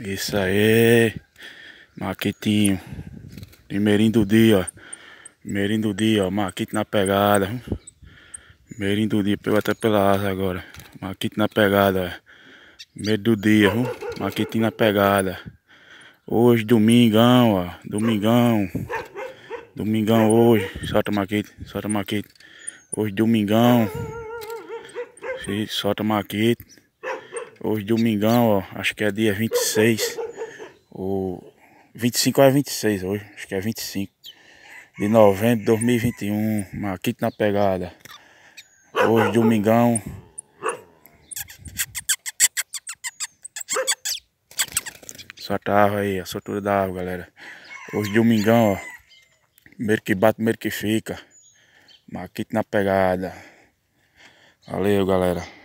Isso aí, Maquitinho. Primeirinho do dia, ó. Primeirinho do dia, ó. Maquito na pegada. Primeirinho do dia, pegou até pela asa agora. Maquito na pegada, ó. Primeiro do dia, viu? Maquitinho na pegada. Hoje, domingão, ó. Domingão. Domingão hoje. Solta maquete, solta maquete. Hoje, domingão. Solta maquete. Hoje, domingão, ó, acho que é dia 26. Ou 25 é 26 hoje, acho que é 25 de novembro de 2021. Uma quinta na pegada. Hoje, domingão. Só tava aí, a soltura da água, galera. Hoje, domingão, ó. Primeiro que bate, primeiro que fica. Maquito na pegada. Valeu, galera.